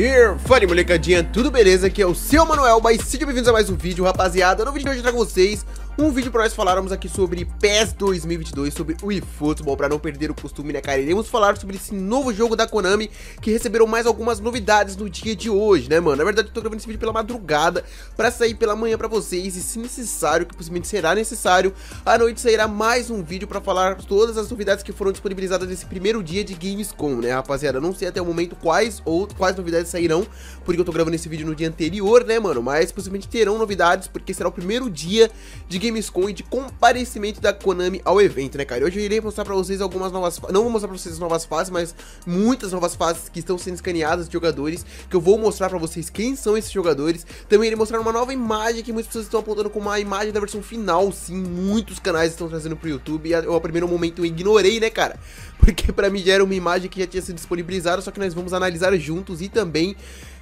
here? Fala molecadinha, tudo beleza? Aqui é o seu Manuel, mas sejam bem-vindos a mais um vídeo, rapaziada. No vídeo de hoje eu trago vocês um vídeo para nós falarmos aqui sobre PES 2022, sobre o eFootball, para não perder o costume, né, cara? Iremos falar sobre esse novo jogo da Konami, que receberam mais algumas novidades no dia de hoje, né, mano? Na verdade, eu tô gravando esse vídeo pela madrugada, para sair pela manhã para vocês, e se necessário, que possivelmente será necessário, à noite sairá mais um vídeo para falar todas as novidades que foram disponibilizadas nesse primeiro dia de Gamescom, né, rapaziada? Não sei até o momento quais ou quais novidades sairão, porque eu tô gravando esse vídeo no dia anterior, né, mano? Mas possivelmente terão novidades, porque será o primeiro dia de Gamescom Gamescom e de comparecimento da Konami ao evento, né, cara? Hoje eu irei mostrar pra vocês algumas novas... Não vou mostrar pra vocês as novas fases, mas muitas novas fases que estão sendo escaneadas de jogadores, que eu vou mostrar pra vocês quem são esses jogadores. Também irei mostrar uma nova imagem que muitas pessoas estão apontando como a imagem da versão final, sim. Muitos canais estão trazendo pro YouTube e eu, a é primeiro momento, eu ignorei, né, cara? Porque pra mim já era uma imagem que já tinha sido disponibilizada, só que nós vamos analisar juntos e também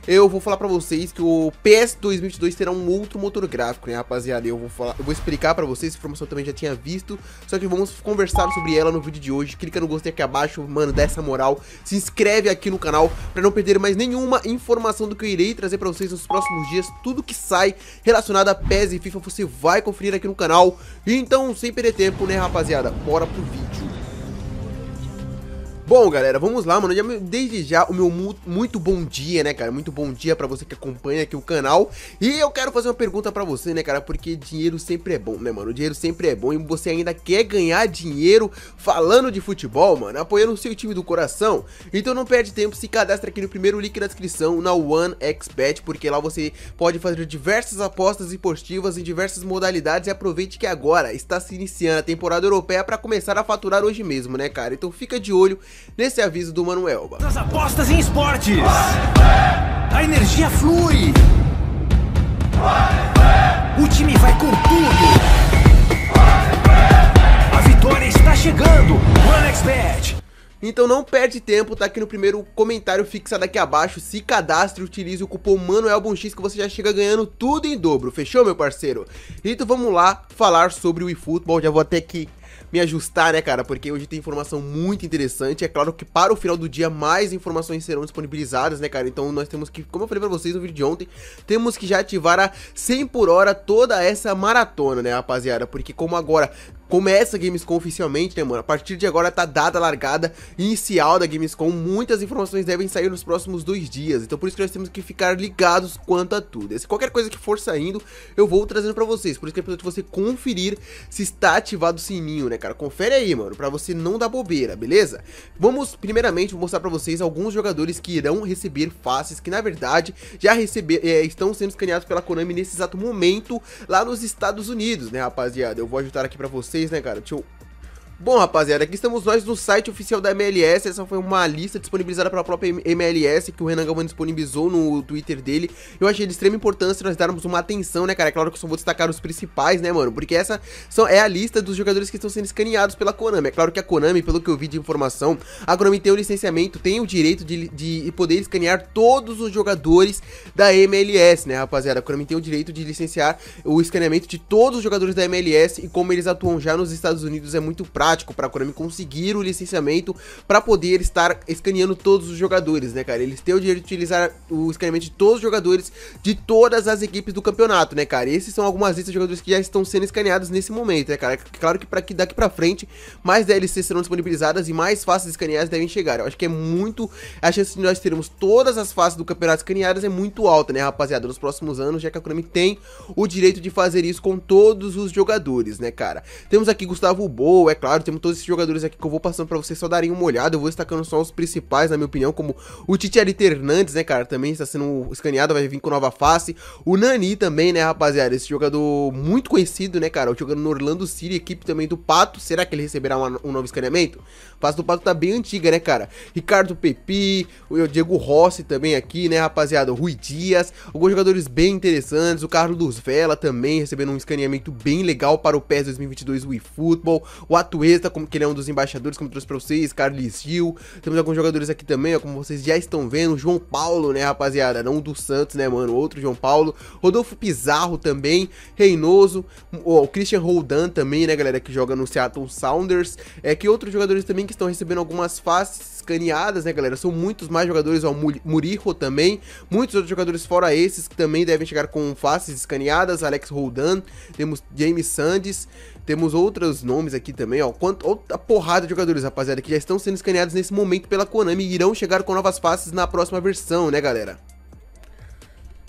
eu vou falar para vocês que o PS 2022 terá um outro motor gráfico, né, rapaziada? Eu vou falar, eu vou explicar para vocês, essa informação eu também já tinha visto, só que vamos conversar sobre ela no vídeo de hoje. Clica no gostei aqui abaixo, mano, dá essa moral, se inscreve aqui no canal para não perder mais nenhuma informação do que eu irei trazer para vocês nos próximos dias. Tudo que sai relacionado a PES e FIFA você vai conferir aqui no canal. Então, sem perder tempo, né, rapaziada? Bora pro vídeo. Bom, galera, vamos lá, mano. desde já, o meu mu muito bom dia, né, cara? Muito bom dia pra você que acompanha aqui o canal. E eu quero fazer uma pergunta pra você, né, cara? Porque dinheiro sempre é bom, né, mano? O dinheiro sempre é bom e você ainda quer ganhar dinheiro falando de futebol, mano, apoiando o seu time do coração. Então não perde tempo, se cadastra aqui no primeiro link na descrição, na One porque lá você pode fazer diversas apostas esportivas em diversas modalidades e aproveite que agora está se iniciando a temporada europeia pra começar a faturar hoje mesmo, né, cara? Então fica de olho nesse aviso do Manuelba. Nas apostas em esportes, a energia flui, o time vai com tudo, a vitória está chegando, OneXBet. Então não perde tempo, tá aqui no primeiro comentário fixado aqui abaixo, se cadastre, utilize o cupom MANUELBONX que você já chega ganhando tudo em dobro, fechou meu parceiro? Então vamos lá falar sobre o eFootball, já vou até aqui me ajustar, né, cara? Porque hoje tem informação muito interessante. É claro que para o final do dia mais informações serão disponibilizadas, né, cara? Então nós temos que, como eu falei para vocês no vídeo de ontem, temos que já ativar a 100 por hora toda essa maratona, né, rapaziada? Porque como agora começa a Gamescom oficialmente, né, mano? A partir de agora tá dada a largada inicial da Gamescom. Muitas informações devem sair nos próximos dois dias. Então por isso que nós temos que ficar ligados quanto a tudo. E se qualquer coisa que for saindo, eu vou trazendo pra vocês. Por isso que é importante você conferir se está ativado o sininho, né, cara? Confere aí, mano, pra você não dar bobeira, beleza? Vamos, primeiramente, mostrar pra vocês alguns jogadores que irão receber faces, que na verdade já receber, é, estão sendo escaneados pela Konami nesse exato momento lá nos Estados Unidos, né, rapaziada? Eu vou ajudar aqui pra vocês vocês, né, cara? Deixa tipo, Bom, rapaziada, aqui estamos nós no site oficial da MLS. Essa foi uma lista disponibilizada pela própria MLS que o Renan Galvão disponibilizou no Twitter dele. Eu achei de extrema importância nós darmos uma atenção, né, cara? É claro que eu só vou destacar os principais, né, mano? Porque essa é a lista dos jogadores que estão sendo escaneados pela Konami. É claro que a Konami, pelo que eu vi de informação, a Konami tem o licenciamento, tem o direito de, de poder escanear todos os jogadores da MLS, né, rapaziada? A Konami tem o direito de licenciar o escaneamento de todos os jogadores da MLS e como eles atuam já nos Estados Unidos é muito prático tático para a Konami conseguir o licenciamento para poder estar escaneando todos os jogadores, né, cara? Eles têm o direito de utilizar o escaneamento de todos os jogadores de todas as equipes do campeonato, né, cara? Esses são algumas listas de jogadores que já estão sendo escaneados nesse momento, né, cara? Claro que para que daqui para frente mais DLCs serão disponibilizadas e mais faces escaneadas devem chegar. Eu acho que é muito a chance de nós termos todas as faces do campeonato escaneadas é muito alta, né, rapaziada? Nos próximos anos, já que a Konami tem o direito de fazer isso com todos os jogadores, né, cara? Temos aqui Gustavo Boa, é claro claro, temos todos esses jogadores aqui que eu vou passando pra vocês só darem uma olhada. Eu vou destacando só os principais, na minha opinião, como o Tite Arite Hernandes, né, cara? Também está sendo escaneado, vai vir com nova face. O Nani também, né, rapaziada? Esse jogador muito conhecido, né, cara? Jogando no Orlando City, equipe também do Pato. Será que ele receberá uma, um novo escaneamento? A face do Pato tá bem antiga, né, cara? Ricardo Pepi, o Diego Rossi também aqui, né, rapaziada? O Rui Dias, alguns jogadores bem interessantes. O Carlos Vela também recebendo um escaneamento bem legal para o PES 2022 Wii Football. O Atuê como que ele é um dos embaixadores, como eu trouxe pra vocês, Carlos Gil. Temos alguns jogadores aqui também, ó, como vocês já estão vendo. João Paulo, né, rapaziada? Não um do Santos, né, mano? Outro João Paulo. Rodolfo Pizarro também. Reinoso. Ó, o Christian Roldan também, né, galera? Que joga no Seattle Sounders. É que outros jogadores também que estão recebendo algumas faces escaneadas, né, galera? São muitos mais jogadores, ó, Murijo também, muitos outros jogadores fora esses que também devem chegar com faces escaneadas, Alex Roldan, temos James Sandes, temos outros nomes aqui também, ó, quanto, a porrada de jogadores, rapaziada, que já estão sendo escaneados nesse momento pela Konami e irão chegar com novas faces na próxima versão, né, galera?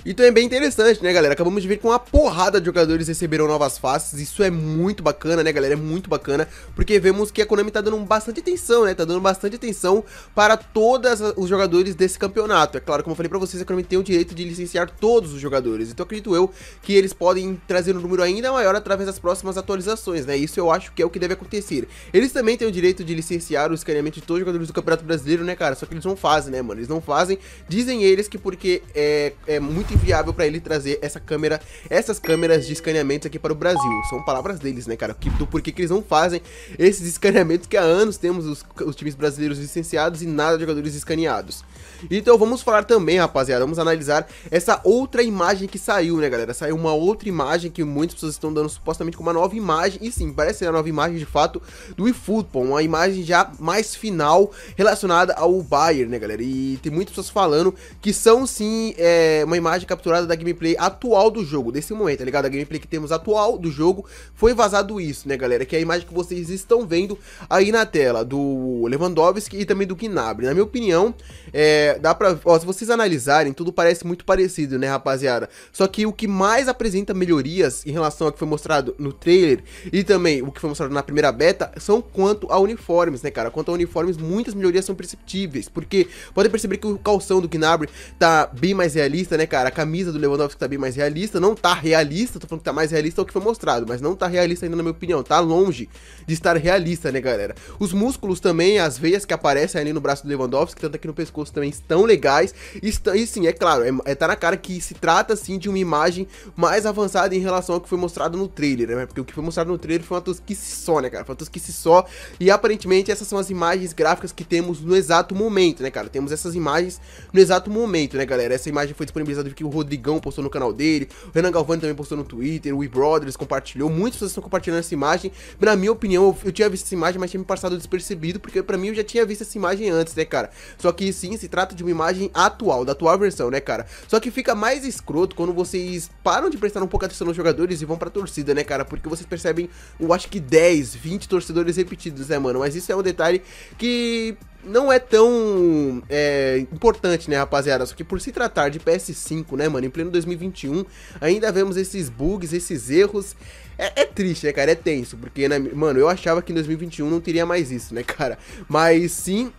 então é bem interessante, né, galera? Acabamos de ver que uma porrada de jogadores receberam novas faces. Isso é muito bacana, né, galera? É muito bacana, porque vemos que a Konami tá dando bastante atenção, né? Tá dando bastante atenção para todos os jogadores desse campeonato. É claro, como eu falei pra vocês, a Konami tem o direito de licenciar todos os jogadores. Então acredito eu que eles podem trazer um número ainda maior através das próximas atualizações, né? Isso eu acho que é o que deve acontecer. Eles também têm o direito de licenciar o escaneamento de todos os jogadores do Campeonato Brasileiro, né, cara? Só que eles não fazem, né, mano? Eles não fazem. Dizem eles que porque é, é muito muito inviável para ele trazer essa câmera, essas câmeras de escaneamentos aqui para o Brasil. São palavras deles, né, cara? Que, do porquê que eles não fazem esses escaneamentos que há anos temos os, os times brasileiros licenciados e nada de jogadores escaneados. Então vamos falar também, rapaziada, vamos analisar essa outra imagem que saiu, né, galera? Saiu uma outra imagem que muitas pessoas estão dando supostamente como uma nova imagem, e sim, parece ser a nova imagem de fato do eFootball, uma imagem já mais final relacionada ao Bayern, né, galera? E tem muitas pessoas falando que são sim é, uma imagem imagem capturada da gameplay atual do jogo, desse momento, tá ligado? A gameplay que temos atual do jogo, foi vazado isso, né, galera? Que é a imagem que vocês estão vendo aí na tela, do Lewandowski e também do Gnabry. Na minha opinião, é, dá pra... Ó, se vocês analisarem, tudo parece muito parecido, né, rapaziada? Só que o que mais apresenta melhorias em relação ao que foi mostrado no trailer e também o que foi mostrado na primeira beta, são quanto a uniformes, né, cara? Quanto a uniformes, muitas melhorias são perceptíveis, porque podem perceber que o calção do Gnabry tá bem mais realista, né, cara? a camisa do Lewandowski tá bem mais realista, não tá realista, tô falando que tá mais realista do é que foi mostrado, mas não tá realista ainda na minha opinião, tá longe de estar realista, né, galera? Os músculos também, as veias que aparecem ali no braço do Lewandowski, tanto aqui no pescoço também, estão legais, estão, e sim, é claro, é, é, tá na cara que se trata, sim, de uma imagem mais avançada em relação ao que foi mostrado no trailer, né, porque o que foi mostrado no trailer foi uma tosquice só, né, cara, foi uma tosquice só, e aparentemente essas são as imagens gráficas que temos no exato momento, né, cara, temos essas imagens no exato momento, né, galera, essa imagem foi disponibilizada que o Rodrigão postou no canal dele, o Renan Galvani também postou no Twitter, o We Brothers compartilhou, muitas pessoas estão compartilhando essa imagem. Na minha opinião, eu, eu, tinha visto essa imagem, mas tinha me passado despercebido, porque pra mim eu já tinha visto essa imagem antes, né, cara? Só que sim, se trata de uma imagem atual, da atual versão, né, cara? Só que fica mais escroto quando vocês param de prestar um pouco atenção nos jogadores e vão pra torcida, né, cara? Porque vocês percebem, eu acho que 10, 20 torcedores repetidos, né, mano? Mas isso é um detalhe que não é tão é, importante, né, rapaziada? Só que por se tratar de PS5, né, mano, em pleno 2021, ainda vemos esses bugs, esses erros. É, é triste, né, cara? É tenso, porque, né, mano, eu achava que em 2021 não teria mais isso, né, cara? Mas sim,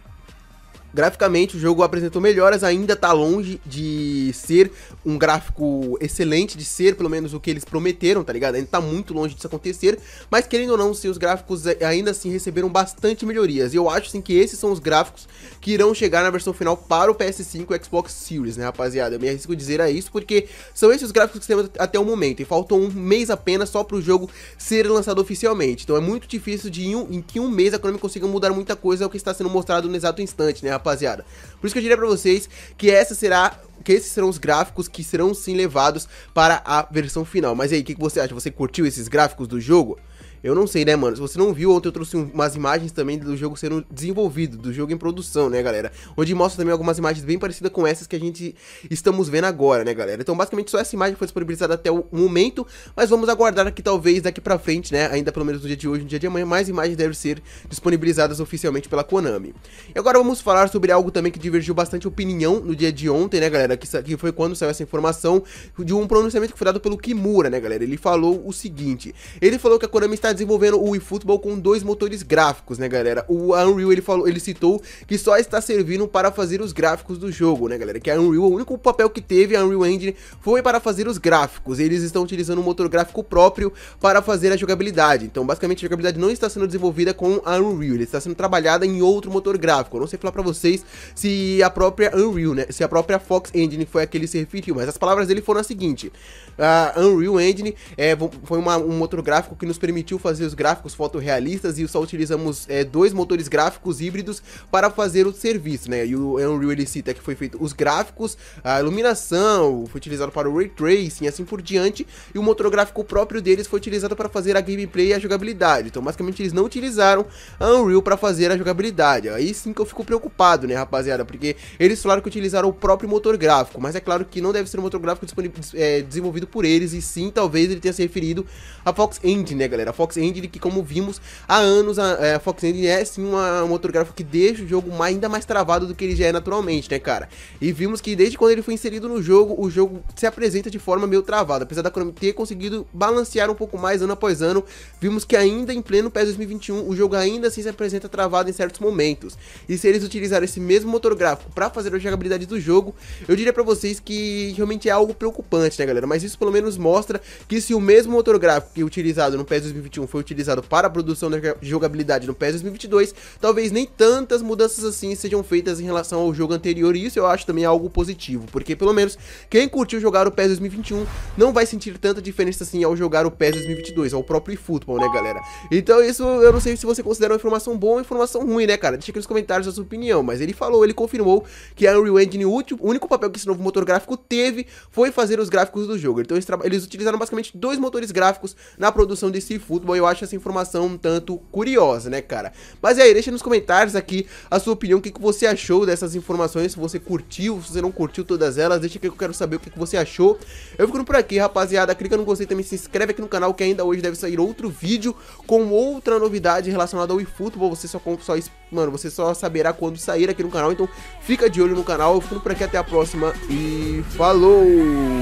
Graficamente, o jogo apresentou melhoras, ainda está longe de ser um gráfico excelente, de ser pelo menos o que eles prometeram, tá ligado? Ainda está muito longe disso acontecer, mas querendo ou não, sim, os gráficos eh, ainda assim receberam bastante melhorias. E eu acho sim que esses são os gráficos que irão chegar na versão final para o PS5 e Xbox Series, né, rapaziada? Eu me arrisco dizer a isso porque são esses os gráficos que temos até o momento e faltou um mês apenas só para o jogo ser lançado oficialmente. Então é muito difícil de em, um, em que um mês a Konami consiga mudar muita coisa, é o que está sendo mostrado no exato instante, né, rapaziada. Por isso que eu diria pra vocês que essa será que esses serão os gráficos que serão sim levados para a versão final. Mas aí, o que, que, você acha? Você curtiu esses gráficos do jogo? Eu não sei, né, mano? Se você não viu, ontem eu trouxe umas imagens também do jogo sendo desenvolvido, do jogo em produção, né, galera? Onde mostra também algumas imagens bem parecidas com essas que a gente estamos vendo agora, né, galera? Então, basicamente, só essa imagem foi disponibilizada até o momento, mas vamos aguardar que talvez daqui pra frente, né, ainda pelo menos no dia de hoje, no dia de amanhã, mais imagens devem ser disponibilizadas oficialmente pela Konami. E agora vamos falar sobre algo também que divergiu bastante opinião no dia de ontem, né, galera? Que, que foi quando saiu essa informação de um pronunciamento que foi dado pelo Kimura, né, galera? Ele falou o seguinte, ele falou que a Konami está está desenvolvendo o eFootball com dois motores gráficos, né, galera? O Unreal, ele falou, ele citou que só está servindo para fazer os gráficos do jogo, né, galera? Que a Unreal, o único papel que teve a Unreal Engine foi para fazer os gráficos. Eles estão utilizando um motor gráfico próprio para fazer a jogabilidade. Então, basicamente, a jogabilidade não está sendo desenvolvida com a Unreal, ele está sendo trabalhada em outro motor gráfico. Eu não sei falar para vocês se a própria Unreal, né, se a própria Fox Engine foi a que ele se referiu, mas as palavras dele foram as seguintes. A Unreal Engine é, foi uma, um motor gráfico que nos permitiu fazer os gráficos fotorrealistas e só utilizamos é, dois motores gráficos híbridos para fazer o serviço, né? E o Unreal ele cita que foi feito os gráficos, a iluminação, foi utilizado para o Ray Tracing e assim por diante, e o motor gráfico próprio deles foi utilizado para fazer a gameplay e a jogabilidade. Então, basicamente, eles não utilizaram a Unreal para fazer a jogabilidade. Aí sim que eu fico preocupado, né, rapaziada? Porque eles falaram que utilizaram o próprio motor gráfico, mas é claro que não deve ser um motor gráfico é, desenvolvido por eles, e sim, talvez ele tenha se referido a Fox Engine, né, galera? A Fox Fox Engine, que como vimos há anos, a, é, a Fox Engine é sim uma, um motor gráfico que deixa o jogo mais, ainda mais travado do que ele já é naturalmente, né, cara? E vimos que desde quando ele foi inserido no jogo, o jogo se apresenta de forma meio travada, apesar da Konami ter conseguido balancear um pouco mais ano após ano, vimos que ainda em pleno PES 2021, o jogo ainda assim se apresenta travado em certos momentos. E se eles utilizarem esse mesmo motor gráfico para fazer a jogabilidade do jogo, eu diria para vocês que realmente é algo preocupante, né, galera? Mas isso pelo menos mostra que se o mesmo motor gráfico que é utilizado no PES 2021 2021 foi utilizado para a produção de jogabilidade no PES 2022, talvez nem tantas mudanças assim sejam feitas em relação ao jogo anterior, e isso eu acho também algo positivo, porque pelo menos quem curtiu jogar o PES 2021 não vai sentir tanta diferença assim ao jogar o PES 2022, ao próprio futebol, né, galera? Então isso eu não sei se você considera uma informação boa ou informação ruim, né, cara? Deixa aqui nos comentários a sua opinião, mas ele falou, ele confirmou que a Unreal Engine, o único papel que esse novo motor gráfico teve foi fazer os gráficos do jogo. Então eles, eles utilizaram basicamente dois motores gráficos na produção desse futebol. Eu acho essa informação um tanto curiosa, né, cara? Mas é aí, deixa nos comentários aqui a sua opinião, o que, que você achou dessas informações, se você curtiu, se você não curtiu todas elas, deixa aqui que eu quero saber o que, que você achou. Eu fico por aqui, rapaziada. Clica no gostei também, se inscreve aqui no canal que ainda hoje deve sair outro vídeo com outra novidade relacionada ao eFootball. Você só, só mano, você só saberá quando sair aqui no canal. Então fica de olho no canal. Eu fico por aqui até a próxima e falou!